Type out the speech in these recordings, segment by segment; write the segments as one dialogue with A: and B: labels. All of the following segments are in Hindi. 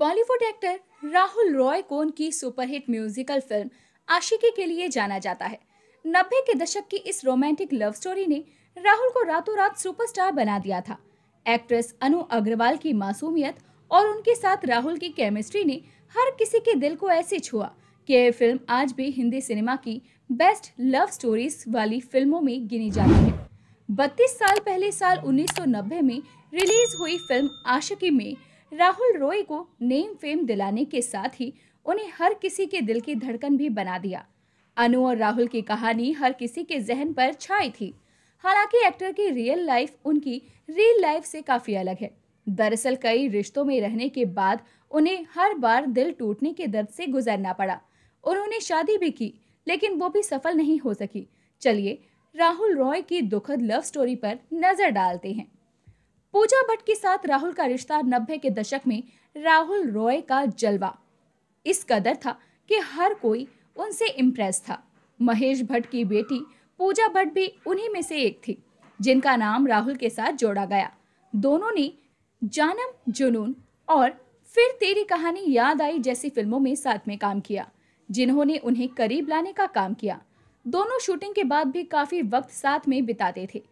A: बॉलीवुड एक्टर राहुल रॉय को उनकी सुपरहिट म्यूजिकल फिल्म आशिकी के लिए जाना जाता है नब्बे के दशक की इस रोमांटिक लव स्टोरी ने राहुल को रातों रात सुपरस्टार बना दिया था एक्ट्रेस अनु अग्रवाल की मासूमियत और उनके साथ राहुल की केमिस्ट्री ने हर किसी के दिल को ऐसे छुआ कि यह फिल्म आज भी हिंदी सिनेमा की बेस्ट लव स्टोरीज वाली फिल्मों में गिनी जाती है बत्तीस साल पहले साल 1990 में रिलीज हुई फिल्म आशिकी में राहुल रॉय को नेम फेम दिलाने के साथ ही उन्हें हर किसी के दिल की धड़कन भी बना दिया अनु और राहुल की कहानी हर किसी के जहन पर छाई थी हालांकि एक्टर की रियल लाइफ उनकी रियल लाइफ से काफ़ी अलग है दरअसल कई रिश्तों में रहने के बाद उन्हें हर बार दिल टूटने के दर्द से गुजरना पड़ा उन्होंने शादी भी की लेकिन वो भी सफल नहीं हो सकी चलिए राहुल रॉय की दुखद लव स्टोरी पर नज़र डालते हैं पूजा भट्ट के साथ राहुल का रिश्ता नब्बे के दशक में राहुल रॉय का जलवा इस कदर था कि हर कोई उनसे इम्प्रेस था महेश भट्ट की बेटी पूजा भट्ट भी उन्हीं में से एक थी जिनका नाम राहुल के साथ जोड़ा गया दोनों ने जानम जुनून और फिर तेरी कहानी याद आई जैसी फिल्मों में साथ में काम किया जिन्होंने उन्हें करीब लाने का काम किया दोनों शूटिंग के बाद भी काफ़ी वक्त साथ में बिताते थे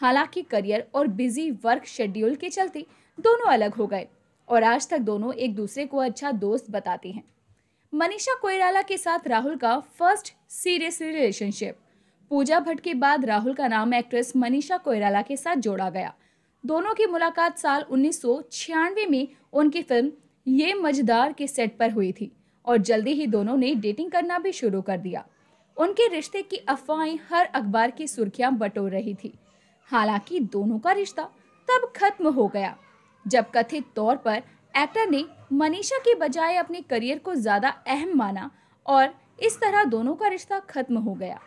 A: हालांकि करियर और बिजी वर्क शेड्यूल के चलते दोनों अलग हो गए और आज तक दोनों एक दूसरे को अच्छा दोस्त बताते हैं मनीषा कोयराला के साथ राहुल का first serious relationship Pooja Bhatt के बाद राहुल का नाम एक्ट्रेस मनीषा कोयराला के साथ जोड़ा गया दोनों की मुलाकात साल उन्नीस में उनकी फिल्म ये मजदार के सेट पर हुई थी और जल्दी ही दोनों ने डेटिंग करना भी शुरू कर दिया उनके रिश्ते की अफवाहें हर अखबार की सुर्खियां बटोर रही थी हालांकि दोनों का रिश्ता तब खत्म हो गया जब कथित तौर पर एक्टर ने मनीषा के बजाय अपने करियर को ज़्यादा अहम माना और इस तरह दोनों का रिश्ता खत्म हो गया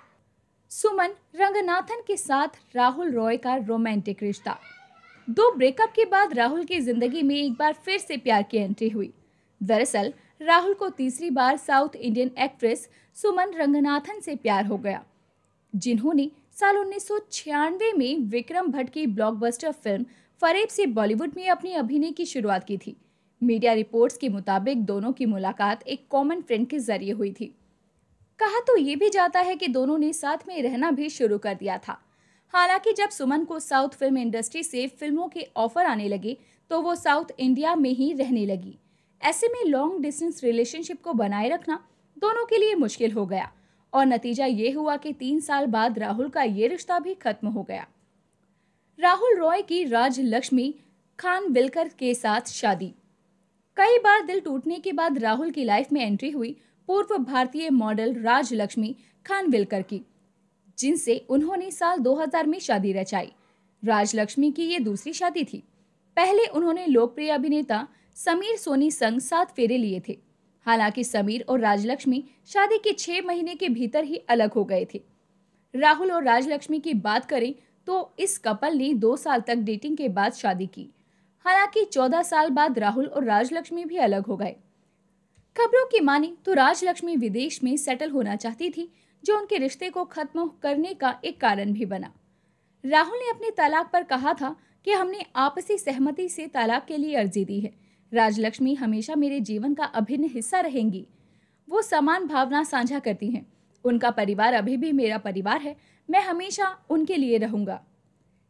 A: सुमन रंगनाथन के साथ राहुल रॉय का रोमांटिक रिश्ता दो ब्रेकअप के बाद राहुल की जिंदगी में एक बार फिर से प्यार की एंट्री हुई दरअसल राहुल को तीसरी बार south Indian actress Suman Ranganathan से प्यार हो गया जिन्होंने साल उन्नीस में विक्रम भट्ट की ब्लॉकबस्टर फिल्म फरेब से बॉलीवुड में अपनी अभिनय की शुरुआत की थी मीडिया रिपोर्ट्स के मुताबिक दोनों की मुलाकात एक कॉमन फ्रेंड के जरिए हुई थी कहा तो ये भी जाता है कि दोनों ने साथ में रहना भी शुरू कर दिया था हालांकि जब सुमन को साउथ फिल्म इंडस्ट्री से फिल्मों के ऑफर आने लगे तो वो साउथ इंडिया में ही रहने लगी ऐसे में लॉन्ग डिस्टेंस रिलेशनशिप को बनाए रखना दोनों के लिए मुश्किल हो गया और नतीजा ये हुआ कि तीन साल बाद राहुल का ये रिश्ता भी खत्म हो गया राहुल रॉय की राज लक्ष्मी खान विलकर के साथ शादी कई बार दिल टूटने के बाद राहुल की लाइफ में एंट्री हुई पूर्व भारतीय model Rajlakshmi Khanvilkar की जिनसे उन्होंने साल 2000 में शादी रचाई राजलक्ष्मी की ये दूसरी शादी थी पहले उन्होंने लोकप्रिय अभिनेता समीर सोनी संग सात फेरे लिए थे हालांकि समीर और राजलक्ष्मी शादी के छह महीने के भीतर ही अलग हो गए थे राहुल और राजलक्ष्मी की बात करें तो इस कपल ने दो साल तक डेटिंग के बाद शादी की हालांकि चौदह साल बाद राहुल और राजलक्ष्मी भी अलग हो गए खबरों की माने तो राजलक्ष्मी विदेश में सेटल होना चाहती थी जो उनके रिश्ते को खत्म करने का एक कारण भी बना राहुल ने अपने तलाक पर कहा था कि हमने आपसी सहमति से तलाक के लिए अर्जी दी है राजलक्ष्मी हमेशा मेरे जीवन का अभिन्न हिस्सा रहेंगी वो समान भावना साझा करती हैं उनका परिवार अभी भी मेरा परिवार है मैं हमेशा उनके लिए रहूंगा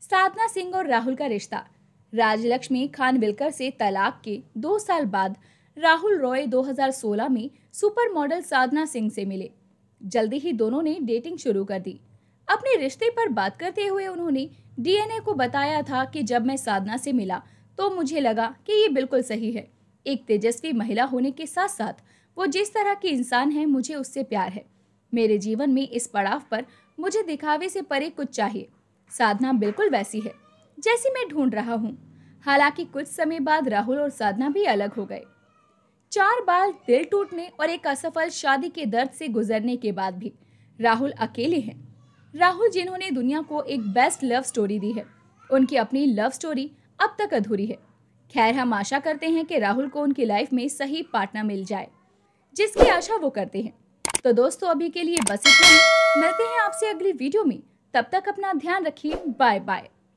A: साधना सिंह और राहुल का रिश्ता राजलक्ष्मी खानविलकर से तलाक के दो साल बाद राहुल रॉय 2016 में सुपर मॉडल साधना सिंह से मिले जल्दी ही दोनों ने डेटिंग शुरू कर दी अपने रिश्ते पर बात करते हुए उन्होंने डीएनए को बताया था कि जब मैं साधना से मिला तो मुझे लगा कि ये बिल्कुल सही है एक तेजस्वी महिला होने के साथ साथ वो जिस तरह की इंसान है मुझे उससे प्यार है मेरे जीवन में इस पड़ाव पर मुझे दिखावे से परे कुछ चाहिए साधना बिल्कुल वैसी है जैसी मैं ढूंढ रहा हूँ हालांकि कुछ समय बाद राहुल और साधना भी अलग हो गए चार बार दिल टूटने और एक असफल शादी के दर्द से गुजरने के बाद भी राहुल अकेले हैं राहुल जिन्होंने दुनिया को एक बेस्ट लव स्टोरी दी है उनकी अपनी लव स्टोरी अब तक अधूरी है खैर हम आशा करते हैं कि राहुल को उनकी लाइफ में सही पार्टनर मिल जाए जिसकी आशा वो करते हैं तो दोस्तों अभी के लिए बस इतना ही मिलते हैं आपसे अगली वीडियो में तब तक अपना ध्यान रखिए बाय बाय